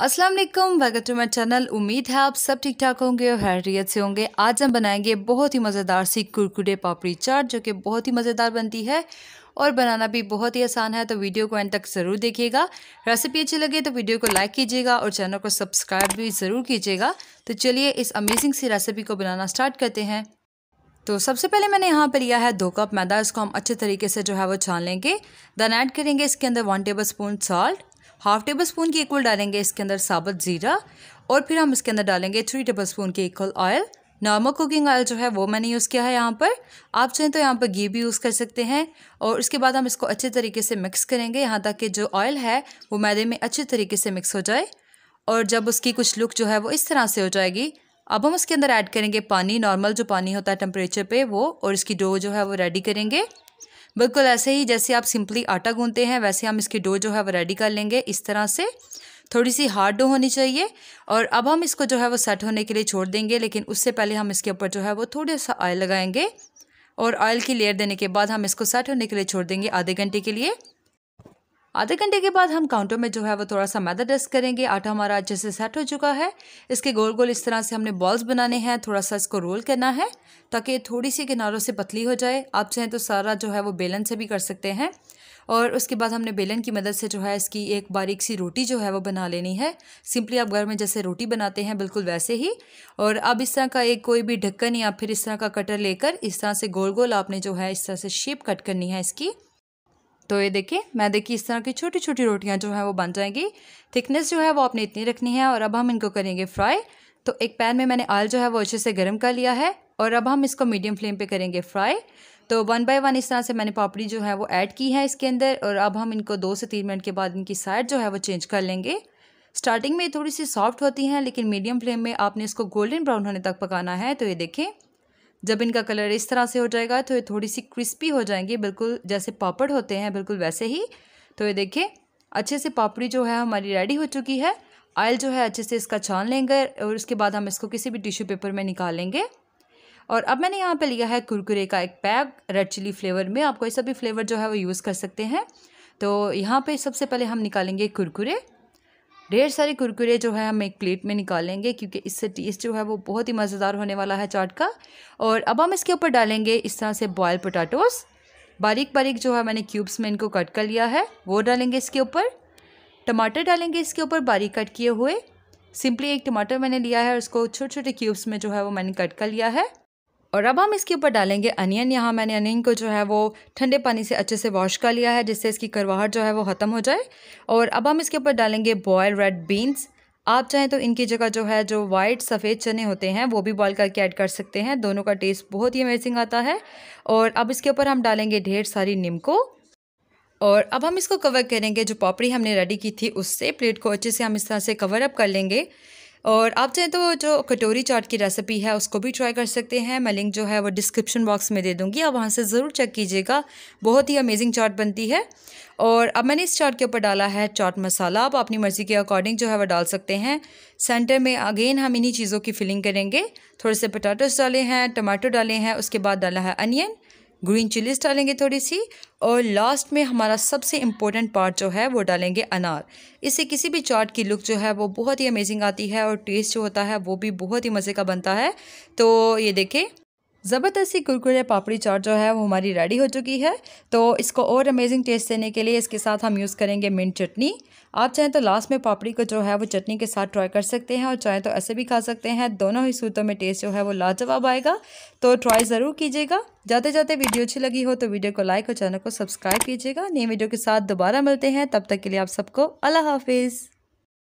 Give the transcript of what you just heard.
अस्सलाम वालेकुम welcome to my channel उम्मीद है आप सब ठीक ठाक होंगे और हैरियत से होंगे आज हम बनाएंगे बहुत ही मज़ेदार सी कुरकुरे पापड़ी चाट जो कि बहुत ही मज़ेदार बनती है और बनाना भी बहुत ही आसान है तो वीडियो को एंड तक ज़रूर देखिएगा रेसिपी अच्छी लगे तो वीडियो को लाइक कीजिएगा और चैनल को सब्सक्राइब भी ज़रूर कीजिएगा तो चलिए इस अमेजिंग सी रेसिपी को बनाना स्टार्ट करते हैं तो सबसे पहले मैंने यहाँ पर लिया है दो कप मैदा इसको हम अच्छे तरीके से जो है वो छान लेंगे देन ऐड करेंगे इसके अंदर one tablespoon salt half tablespoon के इक्वल डालेंगे इसके अंदर साबुत ज़ीरा और फिर हम इसके अंदर डालेंगे थ्री टेबल स्पून के equal oil normal cooking oil जो है वो मैंने यूज़ किया है यहाँ पर आप चाहें तो यहाँ पर घी भी यूज़ कर सकते हैं और उसके बाद हम इसको अच्छे तरीके से मिक्स करेंगे यहाँ तक कि जो ऑयल है वो मैदे में अच्छे तरीके से मिक्स हो जाए और जब उसकी कुछ लुक जो है वो इस तरह से हो जाएगी अब हम उसके अंदर ऐड करेंगे पानी नॉर्मल जो पानी होता है टेम्परेचर पे वो और इसकी डो जो है वो रेडी करेंगे बिल्कुल ऐसे ही जैसे आप सिंपली आटा गूंदते हैं वैसे हम इसकी डो जो है वो रेडी कर लेंगे इस तरह से थोड़ी सी हार्ड डो होनी चाहिए और अब हम इसको जो है वो सेट होने के लिए छोड़ देंगे लेकिन उससे पहले हम इसके ऊपर जो है वो थोड़ा सा ऑयल लगाएंगे और ऑयल की लेयर देने के बाद हम इसको सेट होने के लिए छोड़ देंगे आधे घंटे के लिए आधे घंटे के बाद हम काउंटर में जो है वो थोड़ा सा मैदा डस्ट करेंगे आटा हमारा अच्छे से सेट हो चुका है इसके गोल गोल इस तरह से हमने बॉल्स बनाने हैं थोड़ा सा इसको रोल करना है ताकि थोड़ी सी किनारों से पतली हो जाए आप चाहें तो सारा जो है वो बेलन से भी कर सकते हैं और उसके बाद हमने बेलन की मदद से जो है इसकी एक बारीक सी रोटी जो है वो बना लेनी है सिंपली आप घर में जैसे रोटी बनाते हैं बिल्कुल वैसे ही और अब इस तरह का एक कोई भी ढक्कन या फिर इस तरह का कटर लेकर इस तरह से गोल गोल आपने जो है इस तरह से शेप कट करनी है इसकी तो ये देखिए मैं देखिए इस तरह की छोटी छोटी रोटियाँ जो हैं वो बन जाएंगी थिकनेस जो है वो आपने इतनी रखनी है और अब हम इनको करेंगे फ्राई तो एक पैन में मैंने ऑयल जो है वो अच्छे से गर्म कर लिया है और अब हम इसको मीडियम फ्लेम पे करेंगे फ्राई तो वन बाय वन इस तरह से मैंने पापड़ी जो है वो ऐड की है इसके अंदर और अब हम इनको दो से तीन मिनट के बाद इनकी साइड जो है वो चेंज कर लेंगे स्टार्टिंग में थोड़ी सी सॉफ्ट होती हैं लेकिन मीडियम फ्लेम में आपने इसको गोल्डन ब्राउन होने तक पकाना है तो ये देखें जब इनका कलर इस तरह से हो जाएगा तो ये थोड़ी सी क्रिस्पी हो जाएंगे बिल्कुल जैसे पापड़ होते हैं बिल्कुल वैसे ही तो ये देखिए अच्छे से पापड़ी जो है हमारी रेडी हो चुकी है आयल जो है अच्छे से इसका छान लेंगे और उसके बाद हम इसको किसी भी टिश्यू पेपर में निकालेंगे और अब मैंने यहाँ पे लिया है कुरकुरे का एक पैक रेड चिली फ्लेवर में आप कोई सा भी फ्लेवर जो है वो यूज़ कर सकते हैं तो यहाँ पे सबसे पहले हम निकालेंगे कुरकुरे ढेर सारे कुरकुरे जो है हम एक प्लेट में निकालेंगे क्योंकि इससे टेस्ट जो है वो बहुत ही मज़ेदार होने वाला है चाट का और अब हम इसके ऊपर डालेंगे इस तरह से बॉयल पोटाटोज़ बारीक बारीक जो है मैंने क्यूब्स में इनको कट कर लिया है वो डालेंगे इसके ऊपर टमाटर डालेंगे इसके ऊपर बारीक कट किए हुए सिंपली एक टमाटर मैंने लिया है और उसको छोटे छोटे क्यूब्स में जो है वो मैंने कट कर लिया है और अब हम इसके ऊपर डालेंगे अनियन यहाँ मैंने अनियन को जो है वो ठंडे पानी से अच्छे से वॉश कर लिया है जिससे इसकी करवाहट जो है वो ख़त्म हो जाए और अब हम इसके ऊपर डालेंगे बॉयल रेड बीन्स आप चाहें तो इनकी जगह जो है जो वाइट सफ़ेद चने होते हैं वो भी बॉयल करके ऐड कर सकते हैं दोनों का टेस्ट बहुत ही अमेजिंग आता है और अब इसके ऊपर हम डालेंगे ढेर सारी निम्को और अब हम इसको कवर करेंगे जो पॉपड़ी हमने रेडी की थी उससे प्लेट को अच्छे से हम इस तरह से कवर अप कर लेंगे और आप चाहें तो जो कटोरी चाट की रेसिपी है उसको भी ट्राई कर सकते हैं मैं लिंक जो है वो डिस्क्रिप्शन बॉक्स में दे दूंगी आप वहाँ से ज़रूर चेक कीजिएगा बहुत ही अमेजिंग चाट बनती है और अब मैंने इस चाट के ऊपर डाला है चाट मसाला आप अपनी मर्ज़ी के अकॉर्डिंग जो है वह डाल सकते हैं सेंटर में अगेन हम इन्हीं चीज़ों की फिलिंग करेंगे थोड़े से पटाटोस डाले हैं टमाटो डाले हैं उसके बाद डाला है अनियन ग्रीन चिलीज डालेंगे थोड़ी सी और लास्ट में हमारा सबसे इम्पोर्टेंट पार्ट जो है वो डालेंगे अनार इससे किसी भी चाट की लुक जो है वो बहुत ही अमेजिंग आती है और टेस्ट जो होता है वो भी बहुत ही मज़े का बनता है तो ये देखें ज़बरदस्ती कुरकुरे पापड़ी चाट जो है वो हमारी रेडी हो चुकी है तो इसको और अमेजिंग टेस्ट देने के लिए इसके साथ हम यूज़ करेंगे मिंट चटनी आप चाहें तो लास्ट में पापड़ी को जो है वो चटनी के साथ ट्राई कर सकते हैं और चाहें तो ऐसे भी खा सकते हैं दोनों ही सूतों में टेस्ट जो है वो लाजवाब आएगा तो ट्राई ज़रूर कीजिएगा जाते जाते वीडियो अच्छी लगी हो तो वीडियो को लाइक और चैनल को सब्सक्राइब कीजिएगा नई वीडियो के साथ दोबारा मिलते हैं तब तक के लिए आप सबको अल्लाह हाफिज़